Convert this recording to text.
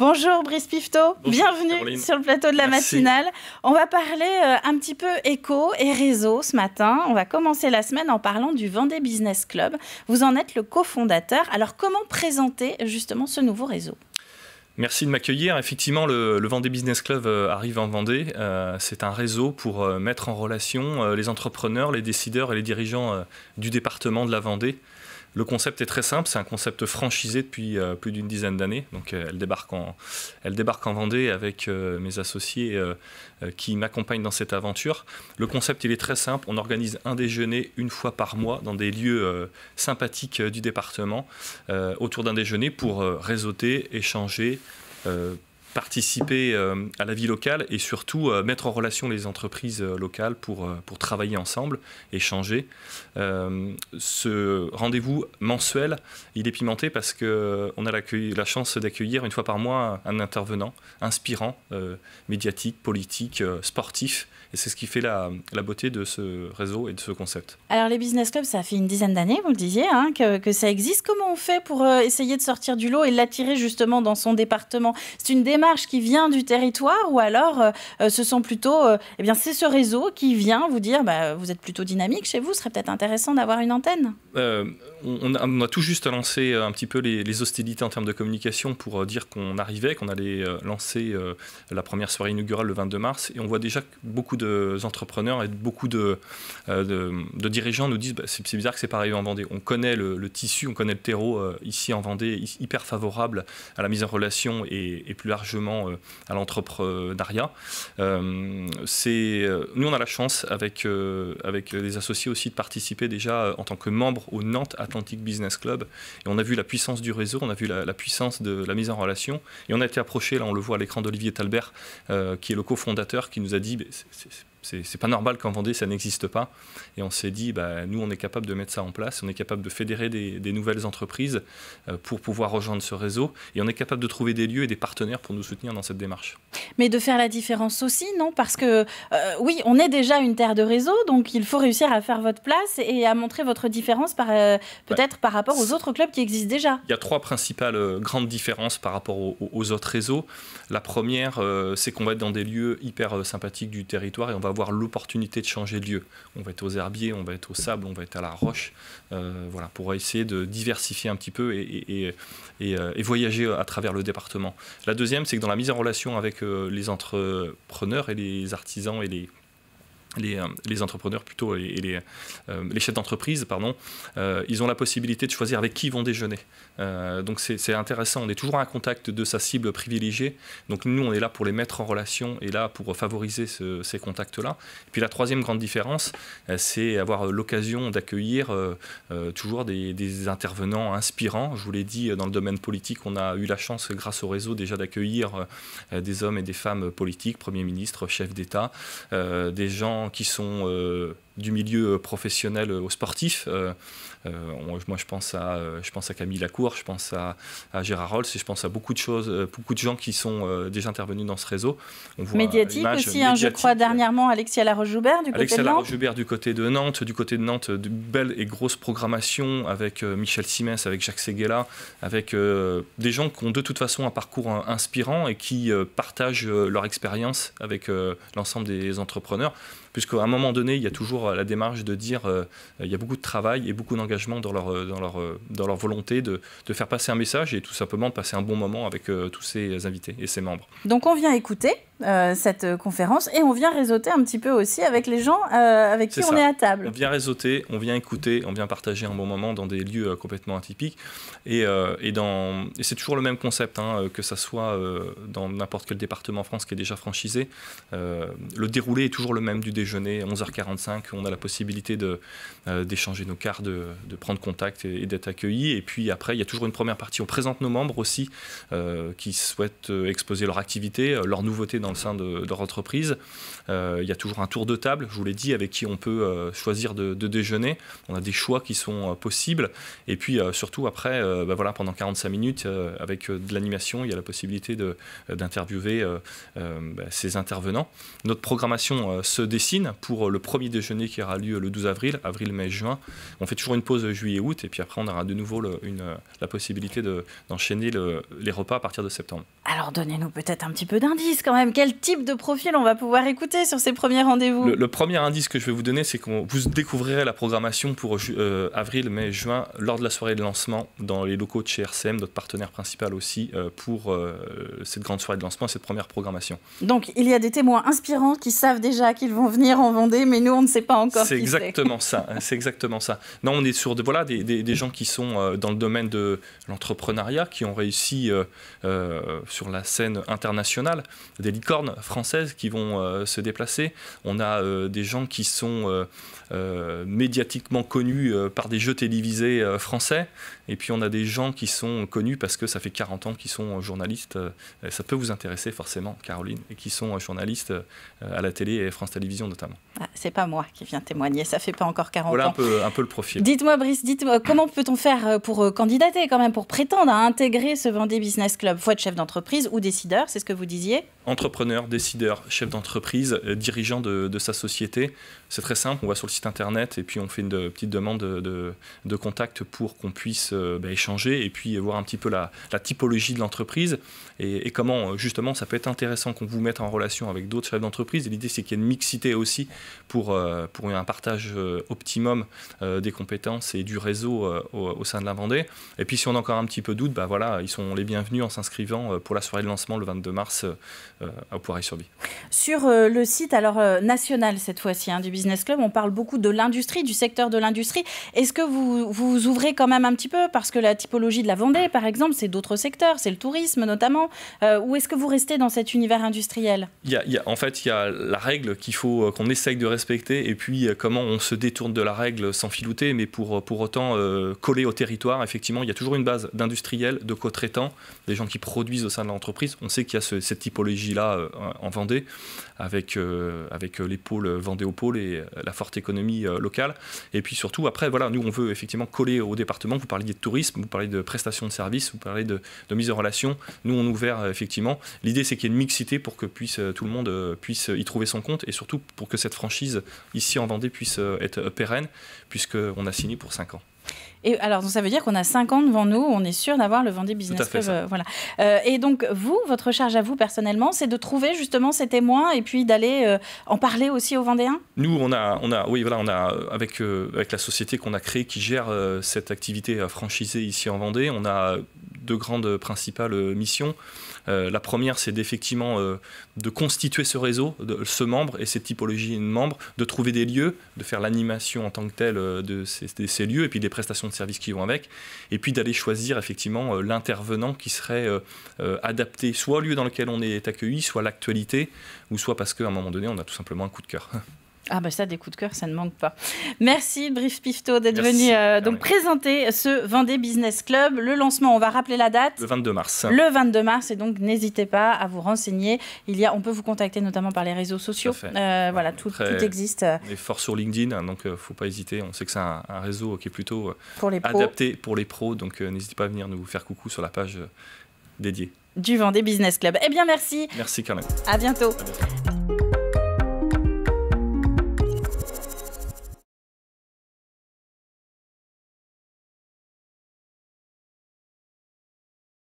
Bonjour Brice Pifto, bienvenue sur le plateau de la matinale. On va parler euh, un petit peu éco et réseau ce matin. On va commencer la semaine en parlant du Vendée Business Club. Vous en êtes le cofondateur. Alors comment présenter justement ce nouveau réseau Merci de m'accueillir. Effectivement, le, Vendée Business Club euh, arrive en Vendée. Euh, c'est un réseau pour mettre en relation les entrepreneurs, les décideurs et les dirigeants du département de la Vendée le concept est très simple, c'est un concept franchisé depuis euh, plus d'une dizaine d'années. Donc euh, elle, débarque en, Vendée avec euh, mes associés qui m'accompagnent dans cette aventure. Le concept, il est très simple. On organise un déjeuner une fois par mois dans des lieux sympathiques du département autour d'un déjeuner pour réseauter, échanger, participer euh, à la vie locale et surtout euh, mettre en relation les entreprises euh, locales pour, pour travailler ensemble, échanger. ce rendez-vous mensuel, il est pimenté parce qu'on a la chance d'accueillir une fois par mois un intervenant inspirant, médiatique, politique, sportif. Et c'est ce qui fait la, la, beauté de ce réseau et de ce concept. Alors les business clubs, ça fait une dizaine d'années, vous le disiez, hein, que, que, ça existe. Comment on fait pour essayer de sortir du lot et l'attirer justement dans son département C'est une marche qui vient du territoire ou alors euh, euh, ce sont plutôt, euh, eh bien, c'est ce réseau qui vient vous dire, bah, vous êtes plutôt dynamique chez vous, ce serait peut-être intéressant d'avoir une antenne on, a, tout juste lancé un petit peu les, hostilités en termes de communication pour dire qu'on arrivait, qu'on allait lancer la première soirée inaugurale le 22 mars. Et on voit déjà que beaucoup d'entrepreneurs et beaucoup de, de, dirigeants nous disent, bah, c'est bizarre que c'est pas arrivé en Vendée. On connaît le, tissu, on connaît le terreau ici en Vendée, hyper favorable à la mise en relation et, et plus largement euh, à l'entrepreneuriat. Euh, c'est euh, nous, on a la chance, avec, avec les associés aussi, de participer déjà en tant que membre au Nantes Atlantic Business Club. Et on a vu la puissance du réseau, on a vu la, la puissance de la mise en relation. Et on a été approché, là on le voit à l'écran d'Olivier Talbert, qui est le cofondateur, qui nous a dit, c'est c'est pas normal qu'en Vendée ça n'existe pas. Et on s'est dit, bah, nous on est capable de mettre ça en place, on est capable de fédérer des, nouvelles entreprises euh, pour pouvoir rejoindre ce réseau, et on est capable de trouver des lieux et des partenaires pour nous soutenir dans cette démarche. Mais de faire la différence aussi, non Parce que euh, oui, on est déjà une terre de réseau, donc il faut réussir à faire votre place et à montrer votre différence par euh, peut-être par rapport aux autres clubs qui existent déjà. Il y a trois principales grandes différences par rapport aux, autres réseaux. La première, c'est qu'on va être dans des lieux hyper sympathiques du territoire et on va avoir l'opportunité de changer de lieu. On va être aux herbiers, on va être au sable, on va être à la roche, euh, voilà, pour essayer de diversifier un petit peu et, et, et, euh, voyager euh, à travers le département. La deuxième, c'est que dans la mise en relation avec les entrepreneurs et les artisans et les euh, les, entrepreneurs plutôt et les, euh, les chefs d'entreprise, pardon, euh, ils ont la possibilité de choisir avec qui ils vont déjeuner. donc c'est intéressant, on est toujours en contact de sa cible privilégiée. Donc nous, on est là pour les mettre en relation et là pour favoriser ces contacts-là. Et Puis la troisième grande différence, c'est avoir l'occasion d'accueillir toujours des, des, intervenants inspirants. Je vous l'ai dit, dans le domaine politique, on a eu la chance, grâce au réseau, déjà d'accueillir des hommes et des femmes politiques, premiers ministres, chefs d'État, des gens qui sont euh, du milieu euh, professionnel euh, aux sportifs. Euh, moi, je pense, à, je pense à Camille Lacour, je pense à, à Gérard Rolls, et je pense à beaucoup de choses, beaucoup de gens qui sont déjà intervenus dans ce réseau. médiatique aussi, hein, je crois dernièrement Alexia Laroche-Joubert du côté de Nantes. Alexia du côté de Nantes, du côté de Nantes, de belle et grosse programmation avec Michel Simès, avec Jacques Seguela, avec des gens qui ont de toute façon un parcours inspirant et qui partagent leur expérience avec l'ensemble des entrepreneurs puisqu'à un moment donné, il y a toujours la démarche de dire euh, euh, il y a beaucoup de travail et beaucoup d'engagement dans leur, euh, dans, leur, dans leur volonté de, faire passer un message et tout simplement de passer un bon moment avec tous ces invités et ces membres. Donc on vient écouter euh, cette conférence et on vient réseauter un petit peu aussi avec les gens euh, avec qui on est à table. On vient réseauter, on vient écouter, on vient partager un bon moment dans des lieux euh, complètement atypiques et, et, et c'est toujours le même concept, hein, que ça soit dans n'importe quel département en France qui est déjà franchisé. le déroulé est toujours le même du déjeuner, 11h45, on a la possibilité d'échanger nos cartes, de, de, prendre contact et, et d'être accueillis. Et puis après, il y a toujours une première partie, on présente nos membres aussi qui souhaitent exposer leur activité, leur nouveauté dans sein de, leur entreprise. Euh, il y a toujours un tour de table, je vous l'ai dit, avec qui on peut euh, choisir de, déjeuner. On a des choix qui sont euh, possibles. Et puis surtout après, bah voilà, pendant 45 minutes, avec de l'animation, il y a la possibilité d'interviewer ces bah, intervenants. Notre programmation se dessine pour le premier déjeuner qui aura lieu le 12 avril, avril, mai, juin. On fait toujours une pause juillet-août et puis après on aura de nouveau une, la possibilité d'enchaîner les repas à partir de septembre. Alors donnez-nous peut-être un petit peu d'indices quand même quel type de profil on va pouvoir écouter sur ces premiers rendez-vous le, premier indice que je vais vous donner, c'est que vous découvrirez la programmation pour euh, avril, mai, juin, lors de la soirée de lancement dans les locaux de chez RCM, notre partenaire principal aussi, euh, pour euh, cette grande soirée de lancement, cette première programmation. Donc il y a des témoins inspirants qui savent déjà qu'ils vont venir en Vendée, mais nous on ne sait pas encore. C'est exactement ça. C'est exactement ça. Non, on est sur de, voilà des, des, des, gens qui sont dans le domaine de l'entrepreneuriat, qui ont réussi sur la scène internationale, des cornes françaises qui vont euh, se déplacer. On a euh, des gens qui sont euh, médiatiquement connus par des jeux télévisés français. Et puis on a des gens qui sont connus parce que ça fait 40 ans qu'ils sont journalistes. ça peut vous intéresser forcément, Caroline, et qui sont journalistes à la télé et France télévision notamment. Ah, c'est pas moi qui viens témoigner, ça fait pas encore 40 ans. Voilà un peu, un peu le profil. Dites-moi, Brice, dites-moi, comment peut-on faire pour candidater quand même, pour prétendre à intégrer ce Vendée Business Club Faut de chef d'entreprise ou décideur, c'est ce que vous disiez entre entrepreneur, décideur, chef d'entreprise, euh, dirigeant de, sa société. C'est très simple, on va sur le site internet et puis on fait une petite demande de, contact pour qu'on puisse euh, bah, échanger et puis voir un petit peu la, typologie de l'entreprise et, comment euh, justement ça peut être intéressant qu'on vous mette en relation avec d'autres chefs d'entreprise. L'idée c'est qu'il y ait une mixité aussi pour, un partage optimum des compétences et du réseau au, sein de la Vendée. Et puis si on a encore un petit peu de doute, bah, voilà, ils sont les bienvenus en s'inscrivant pour la soirée de lancement le 22 mars euh, à sur Sur euh, le site alors euh, national cette fois-ci hein, du Business Club, on parle beaucoup de l'industrie, du secteur de l'industrie. Est-ce que vous vous ouvrez quand même un petit peu parce que la typologie de la Vendée, par exemple, c'est d'autres secteurs, c'est le tourisme notamment. ou est-ce que vous restez dans cet univers industriel il y a, En fait, il y a la règle qu'il faut qu'on essaye de respecter et puis comment on se détourne de la règle sans filouter, mais pour pour autant coller au territoire. Effectivement, il y a toujours une base d'industriels, de co-traitants, des gens qui produisent au sein de l'entreprise. On sait qu'il y a cette typologie là euh, en Vendée, avec, euh, avec euh, les pôles Vendée-au-Pôle et la forte économie locale. Et puis surtout, après, voilà, nous, on veut effectivement coller au département. Vous parliez de tourisme, vous parlez de prestations de services, vous parlez de, mise en relation. Nous, on ouvre, effectivement. L'idée, c'est qu'il y ait une mixité pour que puisse, tout le monde puisse y trouver son compte et surtout pour que cette franchise ici en Vendée puisse être pérenne, puisqu'on a signé pour 5 ans. Et alors, donc, ça veut dire qu'on a 5 ans devant nous, on est sûr d'avoir le Vendée Business Club. Euh, voilà. Euh, et donc, vous, votre charge à vous personnellement, c'est de trouver justement ces témoins et puis d'aller euh, en parler aussi aux Vendéens Nous, on a, on a, oui, voilà, on a, avec, avec la société qu'on a créée qui gère cette activité franchisée ici en Vendée, on a grandes euh, principales euh, missions. Euh, la première, c'est d'effectivement de constituer ce réseau, de, ce membre et cette typologie de membres, de trouver des lieux, de faire l'animation en tant que telle de ces, lieux et puis des prestations de services qui vont avec, et puis d'aller choisir effectivement l'intervenant qui serait adapté soit au lieu dans lequel on est accueilli, soit à l'actualité, ou soit parce qu'à un moment donné, on a tout simplement un coup de cœur. Ah ben ça, des coups de cœur, ça ne manque pas. Merci Brief Pifto d'être venu euh, donc présenter ce Vendée Business Club. Le lancement, on va rappeler la date. Le 22 mars. Le 22 mars et donc n'hésitez pas à vous renseigner. Il y a, on peut vous contacter notamment par les réseaux sociaux. Euh, voilà, tout, existe. Euh. On est fort sur LinkedIn, hein, donc ne faut pas hésiter. On sait que c'est un, réseau qui est plutôt adapté pour les pros, donc n'hésitez pas à venir nous faire coucou sur la page dédiée. Du Vendée Business Club. Eh bien merci. Merci Carmen. À bientôt.